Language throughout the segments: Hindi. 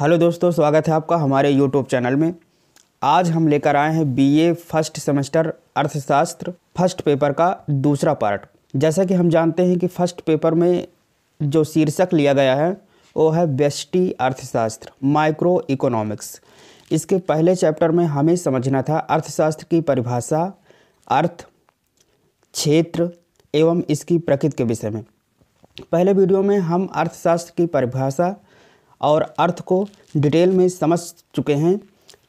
हेलो दोस्तों स्वागत है आपका हमारे यूट्यूब चैनल में आज हम लेकर आए हैं बीए फर्स्ट सेमेस्टर अर्थशास्त्र फर्स्ट पेपर का दूसरा पार्ट जैसा कि हम जानते हैं कि फर्स्ट पेपर में जो शीर्षक लिया गया है वो है बेस्टी अर्थशास्त्र माइक्रो इकोनॉमिक्स इसके पहले चैप्टर में हमें समझना था अर्थशास्त्र की परिभाषा अर्थ क्षेत्र एवं इसकी प्रकृति के विषय में पहले वीडियो में हम अर्थशास्त्र की परिभाषा और अर्थ को डिटेल में समझ चुके हैं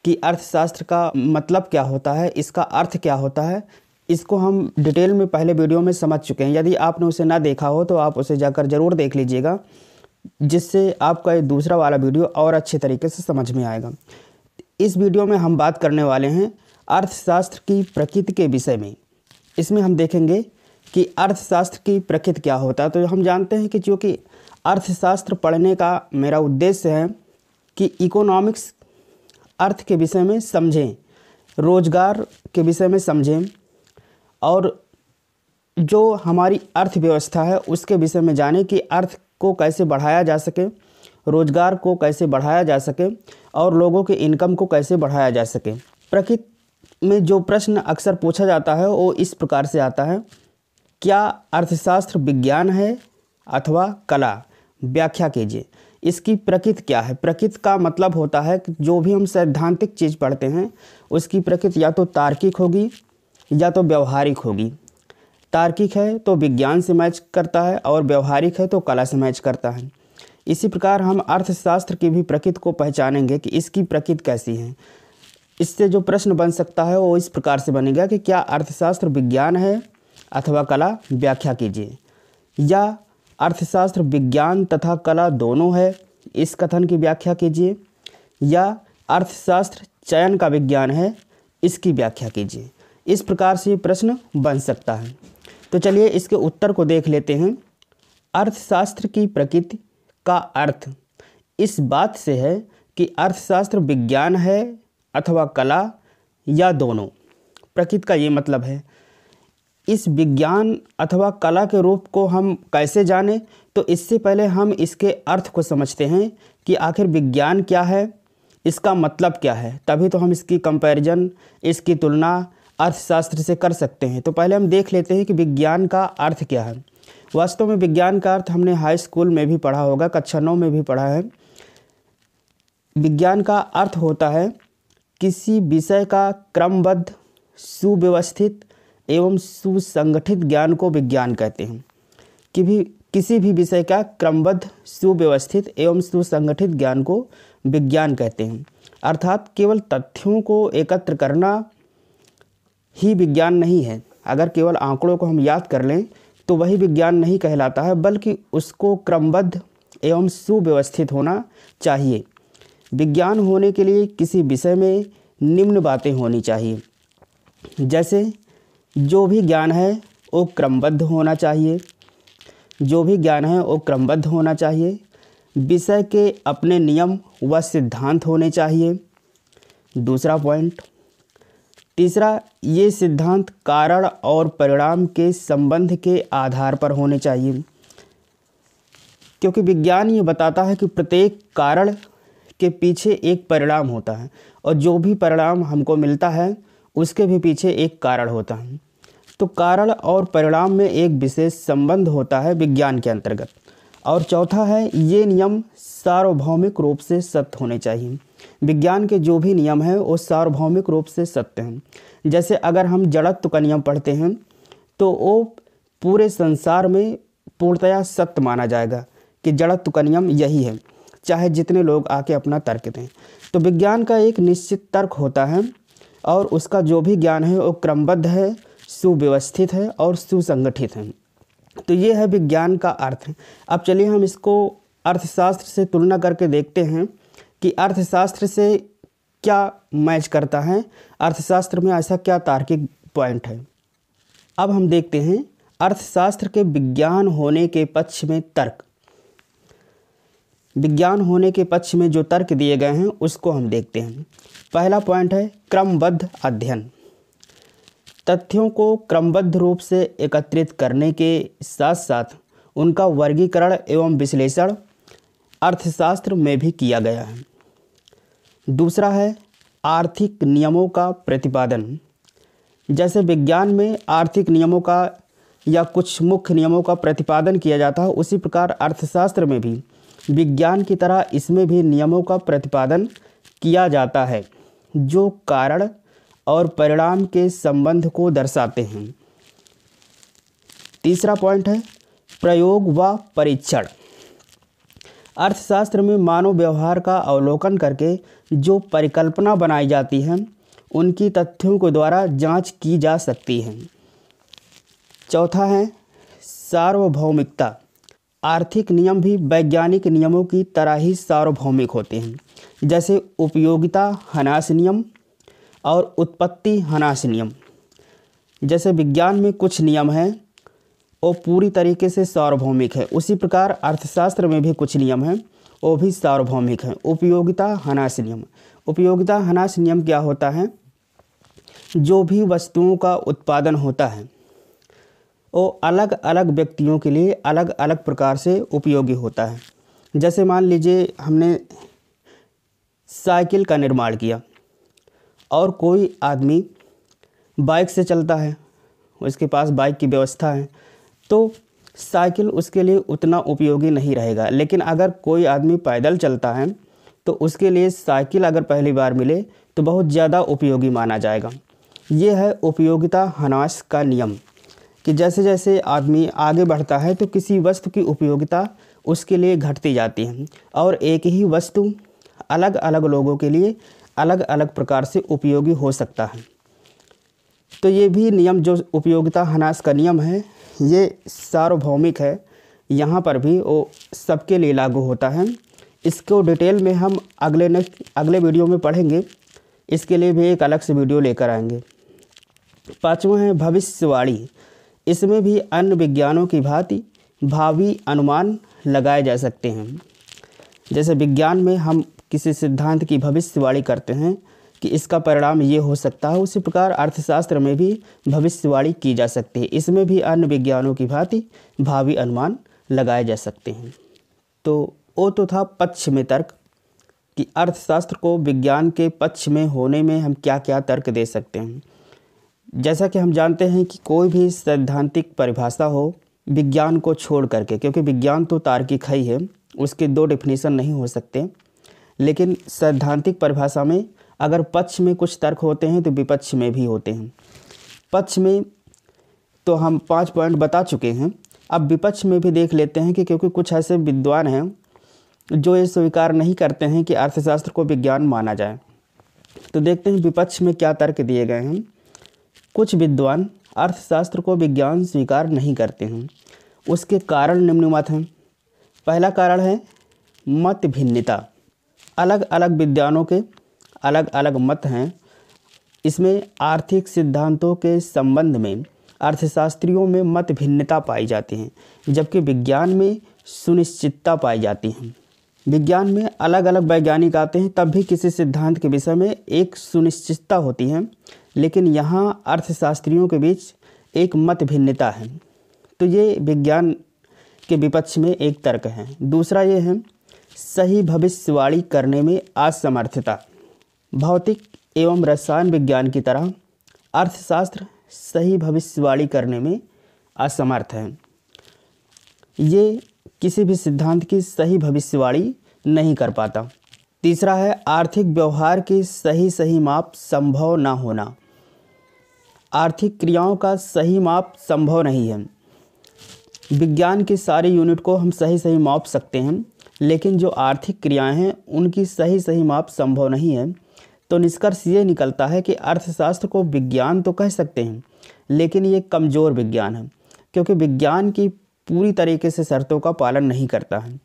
कि अर्थशास्त्र का मतलब क्या होता है इसका अर्थ क्या होता है इसको हम डिटेल में पहले वीडियो में समझ चुके हैं यदि आपने उसे ना देखा हो तो आप उसे जाकर ज़रूर देख लीजिएगा जिससे आपका ये दूसरा वाला वीडियो और अच्छे तरीके से समझ में आएगा इस वीडियो में हम बात करने वाले हैं अर्थशास्त्र की प्रकृति के विषय में इसमें हम देखेंगे कि अर्थशास्त्र की प्रकृति क्या होता है तो हम जानते हैं कि चूँकि अर्थशास्त्र पढ़ने का मेरा उद्देश्य है कि इकोनॉमिक्स अर्थ के विषय में समझें रोजगार के विषय में समझें और जो हमारी अर्थव्यवस्था है उसके विषय में जानें कि अर्थ को कैसे बढ़ाया जा सके रोजगार को कैसे बढ़ाया जा सके और लोगों के इनकम को कैसे बढ़ाया जा सके प्रकृति में जो प्रश्न अक्सर पूछा जाता है वो इस प्रकार से आता है क्या अर्थशास्त्र विज्ञान है अथवा कला व्याख्या कीजिए इसकी प्रकृति क्या है प्रकृति का मतलब होता है कि जो भी हम सैद्धांतिक चीज़ पढ़ते हैं उसकी प्रकृति या तो तार्किक होगी या तो व्यवहारिक होगी तार्किक है तो विज्ञान से मैच करता है और व्यवहारिक है तो कला से मैच करता है इसी प्रकार हम अर्थशास्त्र की भी प्रकृति को पहचानेंगे कि इसकी प्रकृति कैसी है इससे जो प्रश्न बन सकता है वो इस प्रकार से बनेगा कि क्या अर्थशास्त्र विज्ञान है अथवा कला व्याख्या कीजिए या अर्थशास्त्र विज्ञान तथा कला दोनों है इस कथन की व्याख्या कीजिए या अर्थशास्त्र चयन का विज्ञान है इसकी व्याख्या कीजिए इस प्रकार से प्रश्न बन सकता है तो चलिए इसके उत्तर को देख लेते हैं अर्थशास्त्र की प्रकृति का अर्थ इस बात से है कि अर्थशास्त्र विज्ञान है अथवा कला या दोनों प्रकृति का ये मतलब है इस विज्ञान अथवा कला के रूप को हम कैसे जाने तो इससे पहले हम इसके अर्थ को समझते हैं कि आखिर विज्ञान क्या है इसका मतलब क्या है तभी तो हम इसकी कंपैरिजन इसकी तुलना अर्थशास्त्र से कर सकते हैं तो पहले हम देख लेते हैं कि विज्ञान का अर्थ क्या है वास्तव में विज्ञान का अर्थ हमने हाई स्कूल में भी पढ़ा होगा कक्षा नौ में भी पढ़ा है विज्ञान का अर्थ होता है किसी विषय का क्रमबद्ध सुव्यवस्थित एवं सुसंगठित ज्ञान को विज्ञान कहते हैं कि भी किसी भी विषय का क्रमबद्ध सुव्यवस्थित एवं सुसंगठित ज्ञान को विज्ञान कहते हैं अर्थात केवल तथ्यों को एकत्र करना ही विज्ञान नहीं है अगर केवल आंकड़ों को हम याद कर लें तो वही विज्ञान नहीं कहलाता है बल्कि उसको क्रमबद्ध एवं सुव्यवस्थित होना चाहिए विज्ञान होने के लिए किसी विषय में निम्न बातें होनी चाहिए जैसे जो भी ज्ञान है वो क्रमबद्ध होना चाहिए जो भी ज्ञान है वो क्रमबद्ध होना चाहिए विषय के अपने नियम व सिद्धांत होने चाहिए दूसरा पॉइंट तीसरा ये सिद्धांत कारण और परिणाम के संबंध के आधार पर होने चाहिए क्योंकि विज्ञान ये बताता है कि प्रत्येक कारण के पीछे एक परिणाम होता है और जो भी परिणाम हमको मिलता है उसके भी पीछे एक कारण होता है तो कारण और परिणाम में एक विशेष संबंध होता है विज्ञान के अंतर्गत और चौथा है ये नियम सार्वभौमिक रूप से सत्य होने चाहिए विज्ञान के जो भी नियम हैं वो सार्वभौमिक रूप से सत्य हैं जैसे अगर हम जड़त्व का नियम पढ़ते हैं तो वो पूरे संसार में पूर्णतया सत्य माना जाएगा कि जड़त्व का नियम यही है चाहे जितने लोग आके अपना तर्क दें तो विज्ञान का एक निश्चित तर्क होता है और उसका जो भी ज्ञान है वो क्रमबद्ध है सुव्यवस्थित है और सुसंगठित है तो ये है विज्ञान का अर्थ अब चलिए हम इसको अर्थशास्त्र से तुलना करके देखते हैं कि अर्थशास्त्र से क्या मैच करता है अर्थशास्त्र में ऐसा क्या तार्किक पॉइंट है अब हम देखते हैं अर्थशास्त्र के विज्ञान होने के पक्ष में तर्क विज्ञान होने के पक्ष में जो तर्क दिए गए हैं उसको हम देखते हैं पहला पॉइंट है क्रमबद्ध अध्ययन तथ्यों को क्रमबद्ध रूप से एकत्रित करने के साथ साथ उनका वर्गीकरण एवं विश्लेषण अर्थशास्त्र में भी किया गया है दूसरा है आर्थिक नियमों का प्रतिपादन जैसे विज्ञान में आर्थिक नियमों का या कुछ मुख्य नियमों का प्रतिपादन किया जाता है उसी प्रकार अर्थशास्त्र में भी विज्ञान की तरह इसमें भी नियमों का प्रतिपादन किया जाता है जो कारण और परिणाम के संबंध को दर्शाते हैं तीसरा पॉइंट है प्रयोग व परीक्षण अर्थशास्त्र में मानव व्यवहार का अवलोकन करके जो परिकल्पना बनाई जाती है उनकी तथ्यों के द्वारा जांच की जा सकती है चौथा है सार्वभौमिकता आर्थिक नियम भी वैज्ञानिक नियमों की तरह ही सार्वभौमिक होते हैं जैसे उपयोगिता हनास नियम और उत्पत्ति हनास नियम जैसे विज्ञान में कुछ नियम हैं वो पूरी तरीके से सार्वभौमिक है उसी प्रकार अर्थशास्त्र में भी कुछ नियम हैं वो भी सार्वभौमिक हैं उपयोगिता हनास नियम उपयोगिता हनास नियम क्या होता है जो भी वस्तुओं का उत्पादन होता है वो अलग अलग व्यक्तियों के लिए अलग अलग प्रकार से उपयोगी होता है जैसे मान लीजिए हमने साइकिल का निर्माण किया और कोई आदमी बाइक से चलता है उसके पास बाइक की व्यवस्था है तो साइकिल उसके लिए उतना उपयोगी नहीं रहेगा लेकिन अगर कोई आदमी पैदल चलता है तो उसके लिए साइकिल अगर पहली बार मिले तो बहुत ज़्यादा उपयोगी माना जाएगा ये है उपयोगिता हनाश का नियम कि जैसे जैसे आदमी आगे बढ़ता है तो किसी वस्तु की उपयोगिता उसके लिए घटती जाती है और एक ही वस्तु अलग अलग लोगों के लिए अलग अलग प्रकार से उपयोगी हो सकता है तो ये भी नियम जो उपयोगिता हनास का नियम है ये सार्वभौमिक है यहाँ पर भी वो सबके लिए लागू होता है इसको डिटेल में हम अगले नेक्स्ट अगले वीडियो में पढ़ेंगे इसके लिए भी एक अलग से वीडियो लेकर आएंगे पाँचवा है भविष्यवाणी इसमें भी अन्य विज्ञानों की भांति भावी अनुमान लगाए जा सकते हैं जैसे विज्ञान में हम किसी सिद्धांत की भविष्यवाणी करते हैं कि इसका परिणाम ये हो सकता है उसी प्रकार अर्थशास्त्र में भी भविष्यवाणी की जा सकती है इसमें भी अन्य विज्ञानों की भांति भावी अनुमान लगाए जा सकते हैं तो वो तो था पक्ष में तर्क कि अर्थशास्त्र को विज्ञान के पक्ष में होने में हम क्या क्या तर्क दे सकते हैं जैसा कि हम जानते हैं कि कोई भी सैद्धांतिक परिभाषा हो विज्ञान को छोड़ करके क्योंकि विज्ञान तो तार्किक ही है उसके दो डिफिनेशन नहीं हो सकते लेकिन सैद्धांतिक परिभाषा में अगर पक्ष में कुछ तर्क होते हैं तो विपक्ष में भी होते हैं पक्ष में तो हम पाँच पॉइंट बता चुके हैं अब विपक्ष में भी देख लेते हैं कि क्योंकि कुछ ऐसे विद्वान हैं जो ये स्वीकार नहीं करते हैं कि अर्थशास्त्र को विज्ञान माना जाए तो देखते हैं विपक्ष में क्या तर्क दिए गए हैं कुछ विद्वान अर्थशास्त्र को विज्ञान स्वीकार नहीं करते हैं उसके कारण मत हैं पहला कारण है मत भिन्नता अलग अलग विद्वानों के अलग अलग मत हैं इसमें आर्थिक सिद्धांतों के संबंध में अर्थशास्त्रियों में मत भिन्नता पाई जाती है जबकि विज्ञान में सुनिश्चितता पाई जाती है विज्ञान में अलग अलग वैज्ञानिक आते हैं तब भी किसी सिद्धांत के विषय में एक सुनिश्चितता होती है लेकिन यहाँ अर्थशास्त्रियों के बीच एक मत भिन्नता है तो ये विज्ञान के विपक्ष में एक तर्क है दूसरा ये है सही भविष्यवाणी करने में असमर्थता भौतिक एवं रसायन विज्ञान की तरह अर्थशास्त्र सही भविष्यवाणी करने में असमर्थ है ये किसी भी सिद्धांत की सही भविष्यवाणी नहीं कर पाता तीसरा है आर्थिक व्यवहार की सही सही माप संभव ना होना आर्थिक क्रियाओं का सही माप संभव नहीं है विज्ञान की सारी यूनिट को हम सही सही माप सकते हैं लेकिन जो आर्थिक क्रियाएं हैं उनकी सही सही माप संभव नहीं है तो निष्कर्ष ये निकलता है कि अर्थशास्त्र को विज्ञान तो कह सकते हैं लेकिन ये कमज़ोर विज्ञान है क्योंकि विज्ञान की पूरी तरीके से शर्तों का पालन नहीं करता है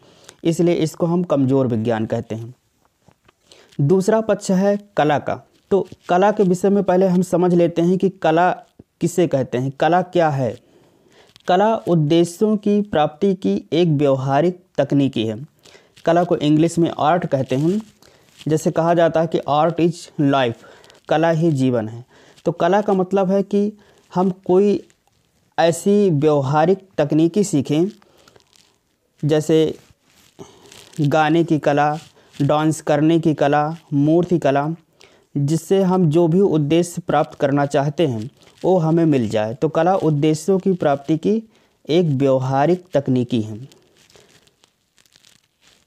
इसलिए इसको हम कमज़ोर विज्ञान कहते हैं दूसरा पक्ष है कला का तो कला के विषय में पहले हम समझ लेते हैं कि कला किसे कहते हैं कला क्या है कला उद्देश्यों की प्राप्ति की एक व्यवहारिक तकनीकी है कला को इंग्लिश में आर्ट कहते हैं जैसे कहा जाता है कि आर्ट इज लाइफ कला ही जीवन है तो कला का मतलब है कि हम कोई ऐसी व्यवहारिक तकनीकी सीखें जैसे गाने की कला डांस करने की कला मूर्ति कला जिससे हम जो भी उद्देश्य प्राप्त करना चाहते हैं वो हमें मिल जाए तो कला उद्देश्यों की प्राप्ति की एक व्यवहारिक तकनीकी है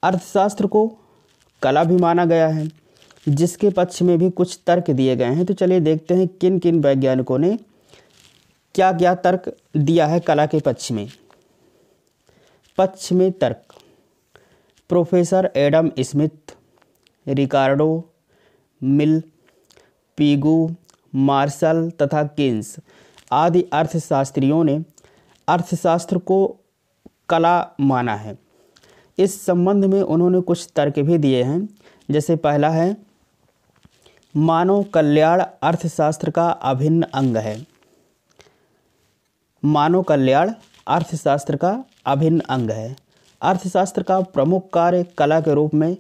अर्थशास्त्र को कला भी माना गया है जिसके पक्ष में भी कुछ तर्क दिए गए हैं तो चलिए देखते हैं किन किन वैज्ञानिकों ने क्या क्या तर्क दिया है कला के पक्ष में पक्ष में तर्क professor Adam Smith Ricardo Mill Pigou Marshall तथा किन्स आदि अर्थशास्त्रियों ने अर्थशास्त्र को कला माना है इस संबंध में उन्होंने कुछ तर्क भी दिए हैं जैसे पहला है मानव कल्याण अर्थशास्त्र का अभिन्न अंग है मानव कल्याण अर्थशास्त्र का अभिन्न अंग है अर्थशास्त्र का प्रमुख कार्य कला के रूप में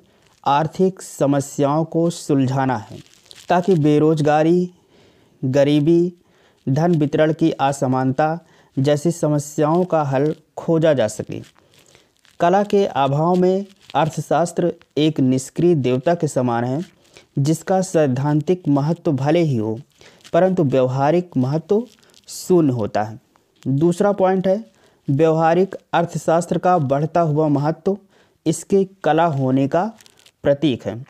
आर्थिक समस्याओं को सुलझाना है ताकि बेरोजगारी गरीबी धन वितरण की असमानता जैसी समस्याओं का हल खोजा जा सके कला के अभाव में अर्थशास्त्र एक निष्क्रिय देवता के समान है जिसका सैद्धांतिक महत्व भले ही हो परंतु व्यवहारिक महत्व शून्य होता है दूसरा पॉइंट है व्यवहारिक अर्थशास्त्र का बढ़ता हुआ महत्व इसके कला होने का प्रतीक है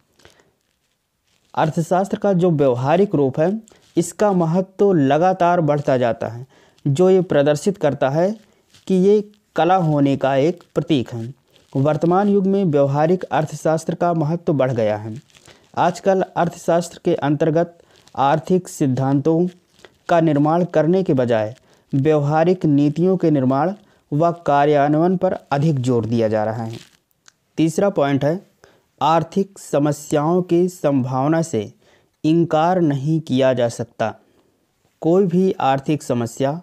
अर्थशास्त्र का जो व्यवहारिक रूप है इसका महत्व तो लगातार बढ़ता जाता है जो ये प्रदर्शित करता है कि ये कला होने का एक प्रतीक है वर्तमान युग में व्यवहारिक अर्थशास्त्र का महत्व तो बढ़ गया है आजकल अर्थशास्त्र के अंतर्गत आर्थिक सिद्धांतों का निर्माण करने के बजाय व्यवहारिक नीतियों के निर्माण व कार्यान्वयन पर अधिक जोर दिया जा रहा है तीसरा पॉइंट है आर्थिक समस्याओं की संभावना से इनकार नहीं किया जा सकता कोई भी आर्थिक समस्या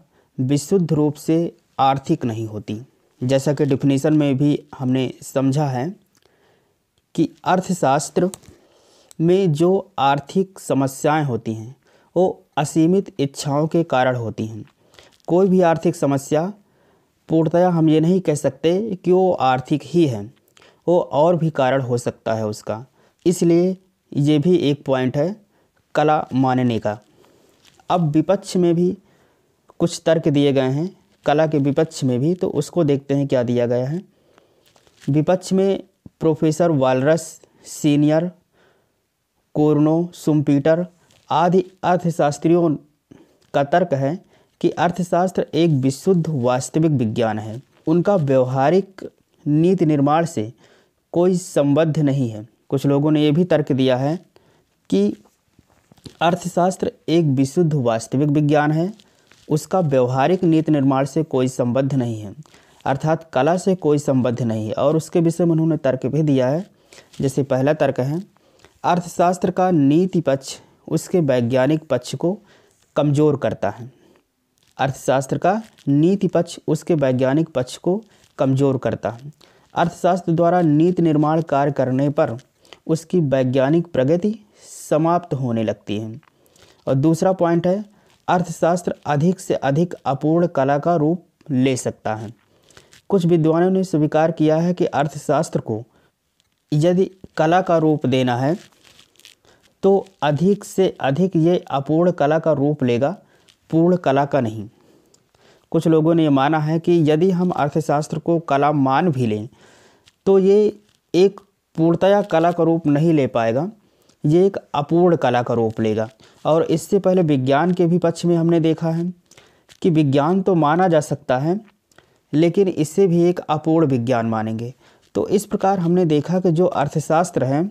विशुद्ध रूप से आर्थिक नहीं होती जैसा कि डिफिनेशन में भी हमने समझा है कि अर्थशास्त्र में जो आर्थिक समस्याएं होती हैं वो असीमित इच्छाओं के कारण होती हैं कोई भी आर्थिक समस्या पूर्णतया हम ये नहीं कह सकते कि वो आर्थिक ही है वो और भी कारण हो सकता है उसका इसलिए ये भी एक पॉइंट है कला मानने का अब विपक्ष में भी कुछ तर्क दिए गए हैं कला के विपक्ष में भी तो उसको देखते हैं क्या दिया गया है विपक्ष में professor Walras Senior Cournot Schumpeter आदि अर्थशास्त्रियों का तर्क है कि अर्थशास्त्र एक विशुद्ध वास्तविक विज्ञान है उनका व्यवहारिक नीति निर्माण से कोई संबद्ध नहीं है कुछ लोगों ने यह भी तर्क दिया है कि अर्थशास्त्र एक विशुद्ध वास्तविक विज्ञान है उसका व्यवहारिक नीति निर्माण से कोई संबद्ध नहीं है अर्थात कला से कोई संबद्ध नहीं है और उसके विषय में उन्होंने तर्क भी दिया है जैसे पहला तर्क है अर्थशास्त्र का नीति पक्ष उसके वैज्ञानिक पक्ष को कमज़ोर करता है अर्थशास्त्र का नीति पक्ष उसके वैज्ञानिक पक्ष को कमज़ोर करता है अर्थशास्त्र द्वारा नीति निर्माण कार्य करने पर उसकी वैज्ञानिक प्रगति समाप्त होने लगती है और दूसरा पॉइंट है अर्थशास्त्र अधिक से अधिक अपूर्ण कला का रूप ले सकता है कुछ विद्वानों ने स्वीकार किया है कि अर्थशास्त्र को यदि कला का रूप देना है तो अधिक से अधिक ये अपूर्ण कला का रूप लेगा पूर्ण कला का नहीं कुछ लोगों ने माना है कि यदि हम अर्थशास्त्र को कला मान भी लें तो ये एक पूर्णतया कला का रूप नहीं ले पाएगा ये एक अपूर्ण कला का रूप लेगा और इससे पहले विज्ञान के भी पक्ष में हमने देखा है कि विज्ञान तो माना जा सकता है लेकिन इसे भी एक अपूर्ण विज्ञान मानेंगे तो इस प्रकार हमने देखा कि जो अर्थशास्त्र है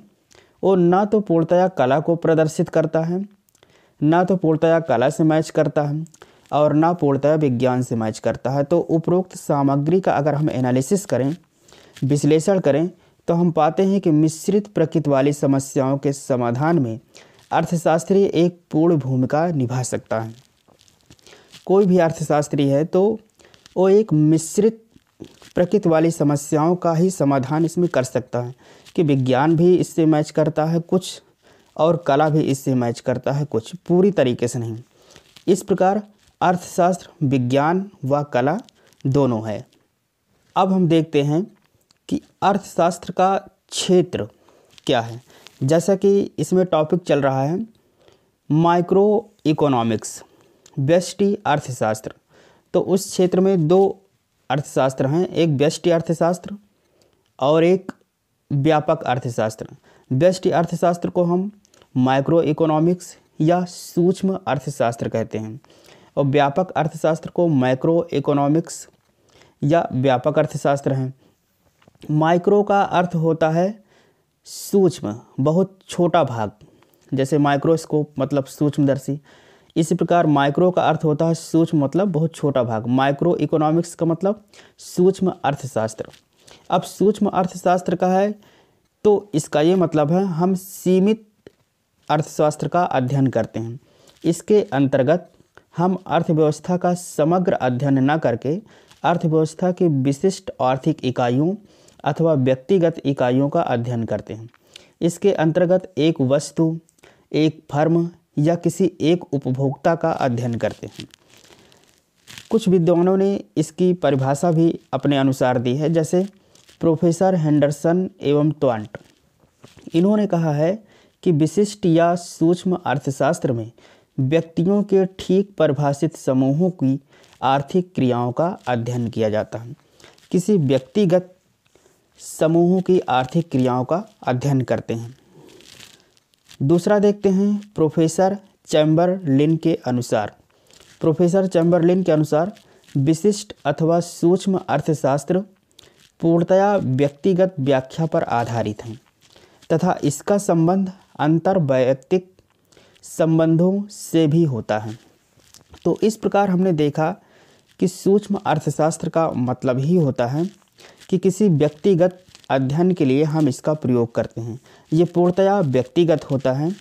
वो ना तो पूर्णतया कला को प्रदर्शित करता है ना तो पूर्णतया कला से मैच करता है और ना पूर्णतया विज्ञान से मैच करता है तो उपरोक्त सामग्री का अगर हम एनालिसिस करें विश्लेषण करें तो हम पाते हैं कि मिश्रित प्रकृति वाली समस्याओं के समाधान में अर्थशास्त्री एक पूर्ण भूमिका निभा सकता है कोई भी अर्थशास्त्री है तो वो एक मिश्रित प्रकृति वाली समस्याओं का ही समाधान इसमें कर सकता है कि विज्ञान भी इससे मैच करता है कुछ और कला भी इससे मैच करता है कुछ पूरी तरीके से नहीं इस प्रकार अर्थशास्त्र विज्ञान व कला दोनों है अब हम देखते हैं कि अर्थशास्त्र का क्षेत्र क्या है जैसा कि इसमें टॉपिक चल रहा है माइक्रो इकोनॉमिक्स व्यष्टि अर्थशास्त्र तो उस क्षेत्र में दो अर्थशास्त्र हैं एक व्यष्टि अर्थशास्त्र और एक व्यापक अर्थशास्त्र व्यष्टि अर्थशास्त्र को हम माइक्रो इकोनॉमिक्स या सूक्ष्म अर्थशास्त्र कहते हैं और व्यापक अर्थशास्त्र को माइक्रो इकोनॉमिक्स या व्यापक अर्थशास्त्र हैं माइक्रो का अर्थ होता है सूक्ष्म बहुत छोटा भाग जैसे माइक्रोस्कोप मतलब सूक्ष्मदर्शी इसी प्रकार माइक्रो का अर्थ होता है सूक्ष्म मतलब बहुत छोटा भाग माइक्रो इकोनॉमिक्स का मतलब सूक्ष्म अर्थशास्त्र अब सूक्ष्म अर्थशास्त्र का है तो इसका ये मतलब है हम सीमित अर्थशास्त्र का अध्ययन करते हैं इसके अंतर्गत हम अर्थव्यवस्था का समग्र अध्ययन न करके अर्थव्यवस्था की विशिष्ट आर्थिक इकाइयों अथवा व्यक्तिगत इकाइयों का अध्ययन करते हैं इसके अंतर्गत एक वस्तु एक फर्म या किसी एक उपभोक्ता का अध्ययन करते हैं कुछ विद्वानों ने इसकी परिभाषा भी अपने अनुसार दी है जैसे प्रोफेसर हैंडरसन एवं त्वांट इन्होंने कहा है कि विशिष्ट या सूक्ष्म अर्थशास्त्र में व्यक्तियों के ठीक परिभाषित समूहों की आर्थिक क्रियाओं का अध्ययन किया जाता है किसी व्यक्तिगत समूहों की आर्थिक क्रियाओं का अध्ययन करते हैं दूसरा देखते हैं प्रोफेसर लिन के अनुसार प्रोफेसर लिन के अनुसार विशिष्ट अथवा सूक्ष्म अर्थशास्त्र पूर्णतया व्यक्तिगत व्याख्या पर आधारित हैं तथा इसका संबंध अंतर्वैयक्तिक संबंधों से भी होता है तो इस प्रकार हमने देखा कि सूक्ष्म अर्थशास्त्र का मतलब ही होता है कि किसी व्यक्तिगत अध्ययन के लिए हम इसका प्रयोग करते हैं ये पूर्णतया व्यक्तिगत होता है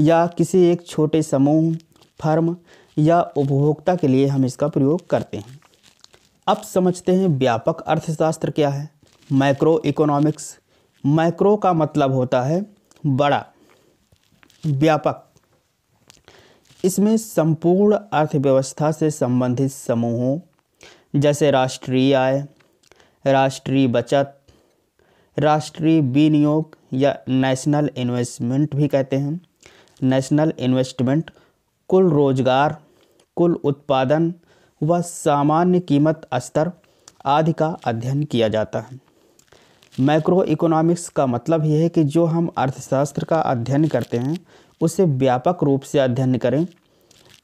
या किसी एक छोटे समूह फर्म या उपभोक्ता के लिए हम इसका प्रयोग करते हैं अब समझते हैं व्यापक अर्थशास्त्र क्या है माइक्रो इकोनॉमिक्स माइक्रो का मतलब होता है बड़ा व्यापक इसमें संपूर्ण अर्थव्यवस्था से संबंधित समूहों जैसे राष्ट्रीय आय राष्ट्रीय बचत राष्ट्रीय विनियोग या नेशनल इन्वेस्टमेंट भी कहते हैं नेशनल इन्वेस्टमेंट कुल रोजगार कुल उत्पादन व सामान्य कीमत स्तर आदि का अध्ययन किया जाता है मैक्रो इकोनॉमिक्स का मतलब यह है कि जो हम अर्थशास्त्र का अध्ययन करते हैं उसे व्यापक रूप से अध्ययन करें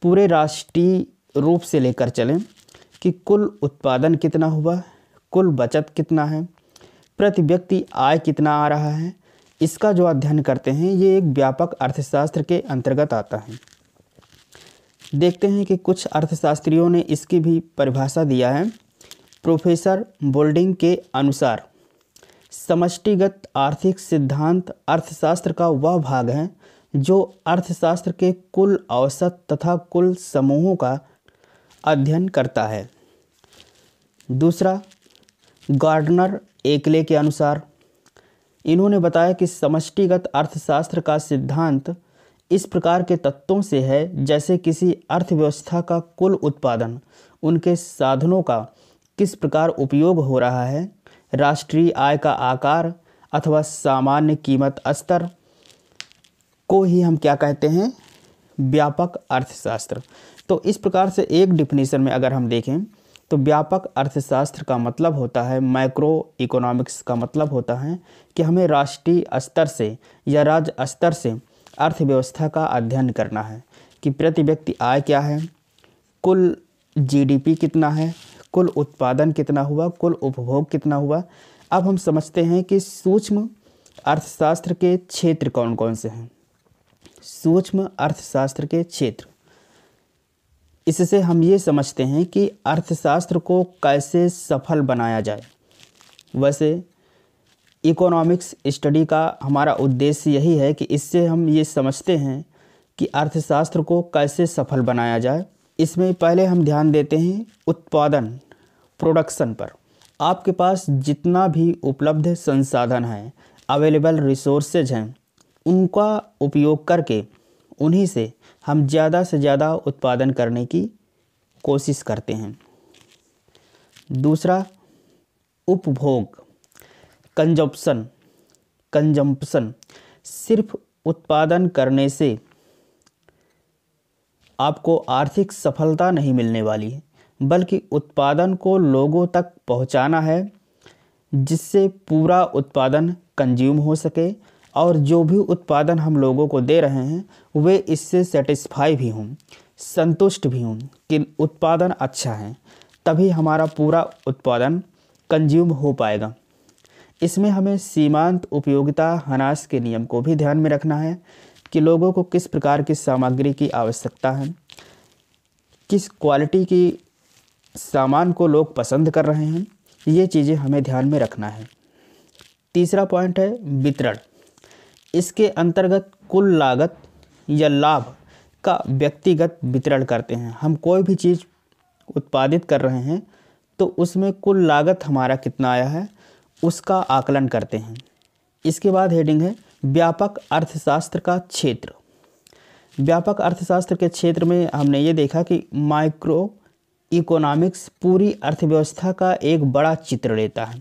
पूरे राष्ट्रीय रूप से लेकर चलें कि कुल उत्पादन कितना हुआ कुल बचत कितना है प्रति व्यक्ति आय कितना आ रहा है इसका जो अध्ययन करते हैं ये एक व्यापक अर्थशास्त्र के अंतर्गत आता है देखते हैं कि कुछ अर्थशास्त्रियों ने इसकी भी परिभाषा दिया है प्रोफेसर बोल्डिंग के अनुसार समष्टिगत आर्थिक सिद्धांत अर्थशास्त्र का वह भाग है जो अर्थशास्त्र के कुल औसत तथा कुल समूहों का अध्ययन करता है दूसरा गार्डनर एकले के अनुसार इन्होंने बताया कि समष्टिगत अर्थशास्त्र का सिद्धांत इस प्रकार के तत्वों से है जैसे किसी अर्थव्यवस्था का कुल उत्पादन उनके साधनों का किस प्रकार उपयोग हो रहा है राष्ट्रीय आय का आकार अथवा सामान्य कीमत स्तर को ही हम क्या कहते हैं व्यापक अर्थशास्त्र तो इस प्रकार से एक डिफिनीशन में अगर हम देखें तो व्यापक अर्थशास्त्र का मतलब होता है माइक्रो इकोनॉमिक्स का मतलब होता है कि हमें राष्ट्रीय स्तर से या राज्य स्तर से अर्थव्यवस्था का अध्ययन करना है कि प्रति व्यक्ति आय क्या है कुल जीडीपी कितना है कुल उत्पादन कितना हुआ कुल उपभोग कितना हुआ अब हम समझते हैं कि सूक्ष्म अर्थशास्त्र के क्षेत्र कौन कौन से हैं सूक्ष्म अर्थशास्त्र के क्षेत्र इससे हम ये समझते हैं कि अर्थशास्त्र को कैसे सफल बनाया जाए वैसे इकोनॉमिक्स स्टडी का हमारा उद्देश्य यही है कि इससे हम ये समझते हैं कि अर्थशास्त्र को कैसे सफल बनाया जाए इसमें पहले हम ध्यान देते हैं उत्पादन प्रोडक्शन पर आपके पास जितना भी उपलब्ध संसाधन हैं अवेलेबल रिसोर्सेज हैं उनका उपयोग करके उन्हीं से हम ज़्यादा से ज़्यादा उत्पादन करने की कोशिश करते हैं दूसरा उपभोग कंजप्शन कंजम्पशन सिर्फ उत्पादन करने से आपको आर्थिक सफलता नहीं मिलने वाली है बल्कि उत्पादन को लोगों तक पहुंचाना है जिससे पूरा उत्पादन कंज्यूम हो सके और जो भी उत्पादन हम लोगों को दे रहे हैं वे इससे सेटिस्फाई भी हों संतुष्ट भी हों कि उत्पादन अच्छा है तभी हमारा पूरा उत्पादन कंज्यूम हो पाएगा इसमें हमें सीमांत उपयोगिता हनास के नियम को भी ध्यान में रखना है कि लोगों को किस प्रकार की सामग्री की आवश्यकता है किस क्वालिटी की सामान को लोग पसंद कर रहे हैं ये चीज़ें हमें ध्यान में रखना है तीसरा पॉइंट है वितरण इसके अंतर्गत कुल लागत या लाभ का व्यक्तिगत वितरण करते हैं हम कोई भी चीज़ उत्पादित कर रहे हैं तो उसमें कुल लागत हमारा कितना आया है उसका आकलन करते हैं इसके बाद हेडिंग है व्यापक अर्थशास्त्र का क्षेत्र व्यापक अर्थशास्त्र के क्षेत्र में हमने ये देखा कि माइक्रो इकोनॉमिक्स पूरी अर्थव्यवस्था का एक बड़ा चित्र लेता है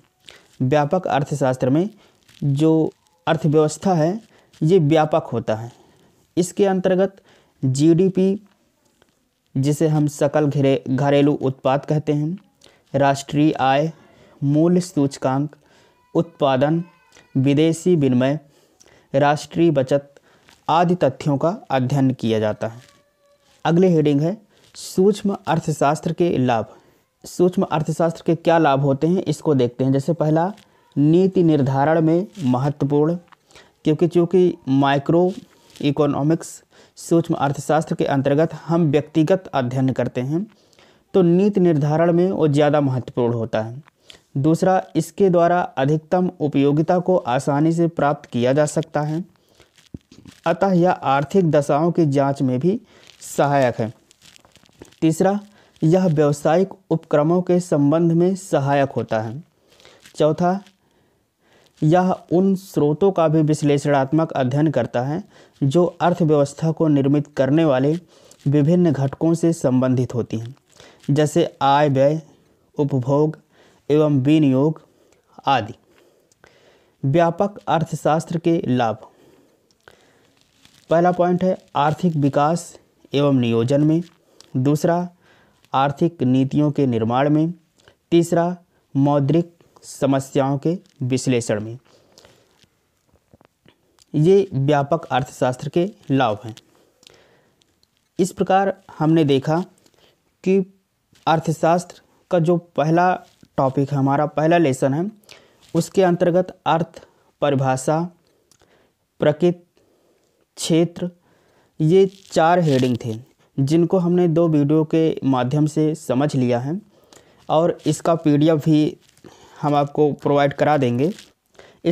व्यापक अर्थशास्त्र में जो अर्थव्यवस्था है ये व्यापक होता है इसके अंतर्गत जीडीपी जिसे हम सकल घरे घरेलू उत्पाद कहते हैं राष्ट्रीय आय मूल्य सूचकांक उत्पादन विदेशी विनिमय राष्ट्रीय बचत आदि तथ्यों का अध्ययन किया जाता है अगले हेडिंग है सूक्ष्म अर्थशास्त्र के लाभ सूक्ष्म अर्थशास्त्र के क्या लाभ होते हैं इसको देखते हैं जैसे पहला नीति निर्धारण में महत्वपूर्ण क्योंकि चूँकि माइक्रो इकोनॉमिक्स सूक्ष्म अर्थशास्त्र के अंतर्गत हम व्यक्तिगत अध्ययन करते हैं तो नीति निर्धारण में वो ज़्यादा महत्वपूर्ण होता है दूसरा इसके द्वारा अधिकतम उपयोगिता को आसानी से प्राप्त किया जा सकता है अतः यह आर्थिक दशाओं की जांच में भी सहायक है तीसरा यह व्यावसायिक उपक्रमों के संबंध में सहायक होता है चौथा यह उन स्रोतों का भी विश्लेषणात्मक अध्ययन करता है जो अर्थव्यवस्था को निर्मित करने वाले विभिन्न घटकों से संबंधित होती हैं जैसे आय व्यय उपभोग एवं विनियोग आदि व्यापक अर्थशास्त्र के लाभ पहला पॉइंट है आर्थिक विकास एवं नियोजन में दूसरा आर्थिक नीतियों के निर्माण में तीसरा मौद्रिक समस्याओं के विश्लेषण में ये व्यापक अर्थशास्त्र के लाभ हैं इस प्रकार हमने देखा कि अर्थशास्त्र का जो पहला टॉपिक है हमारा पहला लेसन है उसके अंतर्गत अर्थ परिभाषा प्रकृत क्षेत्र ये चार हेडिंग थे जिनको हमने दो वीडियो के माध्यम से समझ लिया है और इसका पीडीएफ भी हम आपको प्रोवाइड करा देंगे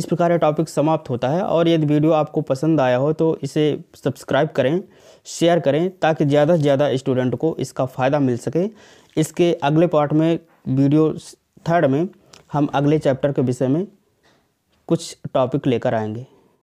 इस प्रकार यह टॉपिक समाप्त होता है और यदि वीडियो आपको पसंद आया हो तो इसे सब्सक्राइब करें शेयर करें ताकि ज़्यादा से ज़्यादा स्टूडेंट को इसका फ़ायदा मिल सके इसके अगले पार्ट में वीडियो थर्ड में हम अगले चैप्टर के विषय में कुछ टॉपिक लेकर आएंगे